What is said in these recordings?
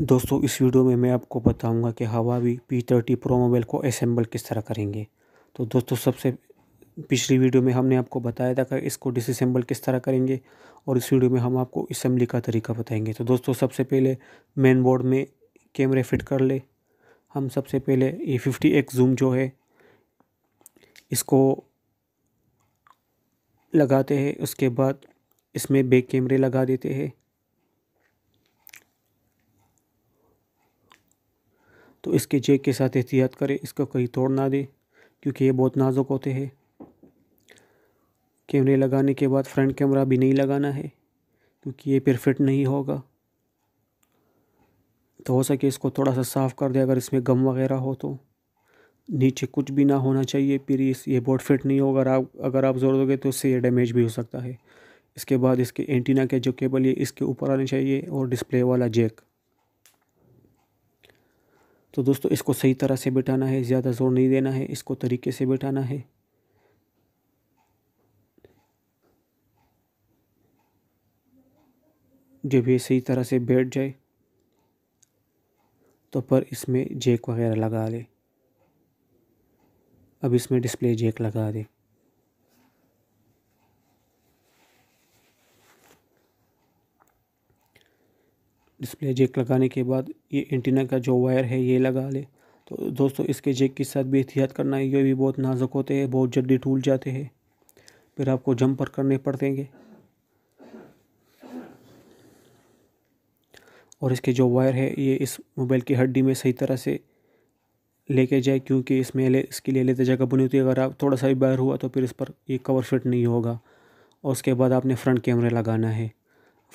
दोस्तों इस वीडियो में मैं आपको बताऊंगा कि Huawei P thirty pro mobile को असेंबल किस तरह करेंगे तो दोस्तों सबसे पिछली वीडियो में हमने आपको बताया था कि इसको डिसम्बल किस तरह करेंगे और इस वीडियो में हम आपको इसम्बली का तरीका बताएंगे तो दोस्तों सबसे पहले मेन बोर्ड में कैमरे फिट कर ले हम सबसे पहले ये फिफ्टी एक्स जूम जो है इसको लगाते हैं उसके बाद इसमें बैक कैमरे लगा देते हैं तो इसके चेक के साथ एहतियात करें इसको कहीं तोड़ ना दें क्योंकि ये बहुत नाजुक होते हैं कैमरे लगाने के बाद फ्रंट कैमरा भी नहीं लगाना है क्योंकि ये फिर फिट नहीं होगा तो हो सके इसको थोड़ा सा साफ़ कर दे अगर इसमें गम वगैरह हो तो नीचे कुछ भी ना होना चाहिए फिर इस ये बोर्ड फिट नहीं होगा अगर आप अगर आप जोर दोगे तो इससे ये डैमेज भी हो सकता है इसके बाद इसके एंटीना के जो केबल ये इसके ऊपर आने चाहिए और डिस्प्ले वाला जैक तो दोस्तों इसको सही तरह से बैठाना है ज़्यादा ज़ोर नहीं देना है इसको तरीके से बैठाना है जब ये सही तरह से बैठ जाए तो पर इसमें जेक वगैरह लगा ले अब इसमें डिस्प्ले जेक लगा दे डिस्प्ले जेक लगाने के बाद ये एंटीना का जो वायर है ये लगा ले तो दोस्तों इसके जेक के साथ भी एहतियात करना है ये भी बहुत नाजुक होते हैं बहुत जल्दी टूट जाते हैं फिर आपको जंपर करने पड़ देंगे और इसके जो वायर है ये इस मोबाइल की हड्डी में सही तरह से लेके जाए क्योंकि इसमें ले इसके लिए लेते जगह बनी होती है अगर आप थोड़ा सा भी बाहर हुआ तो फिर इस पर ये कवर फिट नहीं होगा और उसके बाद आपने फ्रंट कैमरे लगाना है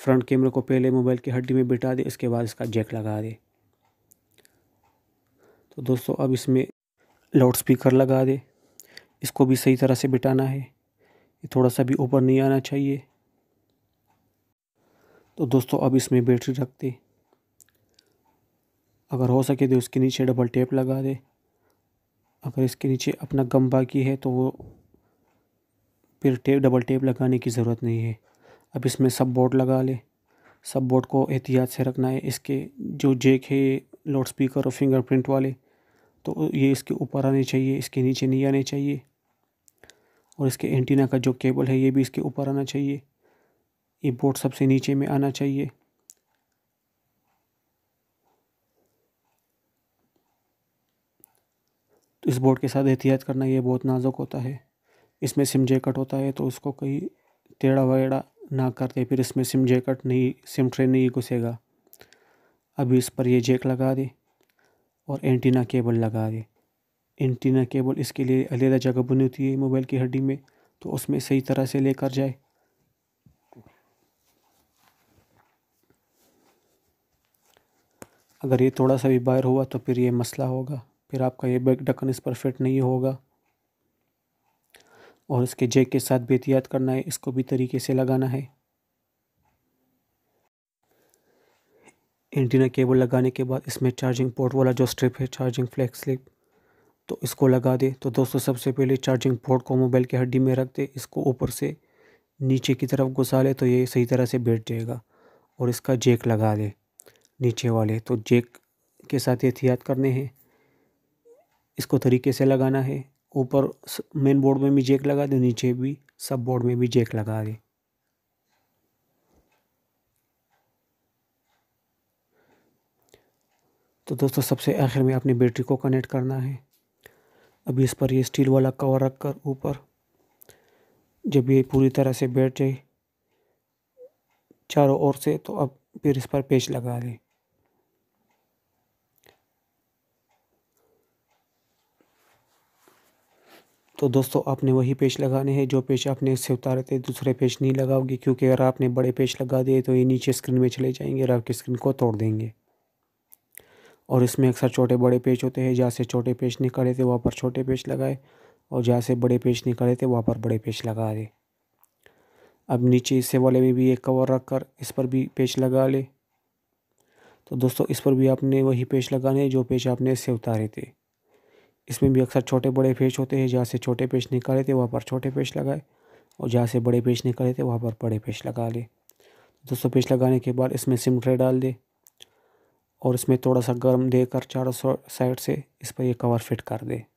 फ्रंट कैमरे को पहले मोबाइल की हड्डी में बिठा दे इसके बाद इसका जैक लगा दे तो दोस्तों अब इसमें लाउड स्पीकर लगा दे इसको भी सही तरह से बिठाना है ये थोड़ा सा भी ऊपर नहीं आना चाहिए तो दोस्तों अब इसमें बैटरी रख दे अगर हो सके तो उसके नीचे डबल टेप लगा दे अगर इसके नीचे अपना गम बाकी है तो वो फिर टेप डबल टेप लगाने की ज़रूरत नहीं है अब इसमें सब बोर्ड लगा ले सब बोर्ड को एहतियात से रखना है इसके जो जेक है लाउड स्पीकर और फिंगरप्रिंट वाले तो ये इसके ऊपर आने चाहिए इसके नीचे नहीं आने चाहिए और इसके एंटीना का जो केबल है ये भी इसके ऊपर आना चाहिए ये बोर्ड सबसे नीचे में आना चाहिए तो इस बोर्ड के साथ एहतियात करना ये बहुत नाजुक होता है इसमें सिम जे कट होता है तो उसको कहीं टेढ़ा वगैरह ना करते फिर इसमें सिम जैकेट नहीं सिम ट्रे नहीं घुसेगा अभी इस पर ये जैक लगा दे और एंटीना केबल लगा दे एंटीना केबल इसके लिए अलहदा जगह बनी होती है मोबाइल की हड्डी में तो उसमें सही तरह से लेकर जाए अगर ये थोड़ा सा भी बाहर हुआ तो फिर ये मसला होगा फिर आपका ये बैग ढक्कन इस पर फिट नहीं होगा और इसके जेक के साथ बेहतियात करना है इसको भी तरीके से लगाना है एंटीना केबल लगाने के बाद इसमें चार्जिंग पोर्ट वाला जो स्ट्रिप है चार्जिंग फ्लैक्स स्लिप तो इसको लगा दे तो दोस्तों सबसे पहले चार्जिंग पोर्ट को मोबाइल की हड्डी में रख दे इसको ऊपर से नीचे की तरफ घुसा ले तो ये सही तरह से बैठ जाएगा और इसका जेक लगा दे नीचे वाले तो जेक के साथ एहतियात करने हैं इसको तरीके से लगाना है ऊपर मेन बोर्ड में भी जेक लगा दे नीचे भी सब बोर्ड में भी जेक लगा दें तो दोस्तों सबसे आखिर में अपनी बैटरी को कनेक्ट करना है अभी इस पर ये स्टील वाला कवर रख कर ऊपर जब ये पूरी तरह से बैठ जाए चारों ओर से तो अब फिर इस पर पेच लगा दें तो दोस्तों आपने वही पेज लगाने हैं जो पेज आपने इससे उतारे थे दूसरे पेज नहीं लगाओगे क्योंकि अगर आपने बड़े पेज लगा दिए तो ये नीचे स्क्रीन में चले जाएंगे और आपकी स्क्रीन को तोड़ देंगे और इसमें अक्सर छोटे बड़े पेज होते हैं जहाँ से छोटे पेज निकाले थे वहाँ पर छोटे पेज लगाए और जहाँ से बड़े पेज निकाले थे वहाँ पर बड़े पेज लगा दे अब नीचे इससे वाले में भी एक कवर रख कर इस पर भी पेज लगा ले तो दोस्तों इस पर भी आपने वही पेज लगाने जो पेज आपने इससे उतारे थे इसमें भी अक्सर छोटे बड़े पेश होते हैं जहाँ से छोटे पेश निकाले थे वहाँ पर छोटे पेश लगाए और जहाँ से बड़े पेश निकाले थे वहाँ पर बड़े पेश लगा ले दोस्तों पेश लगाने के बाद इसमें ट्रे डाल दे और इसमें थोड़ा सा गर्म देकर चारों साइड से इस पर ये कवर फिट कर दे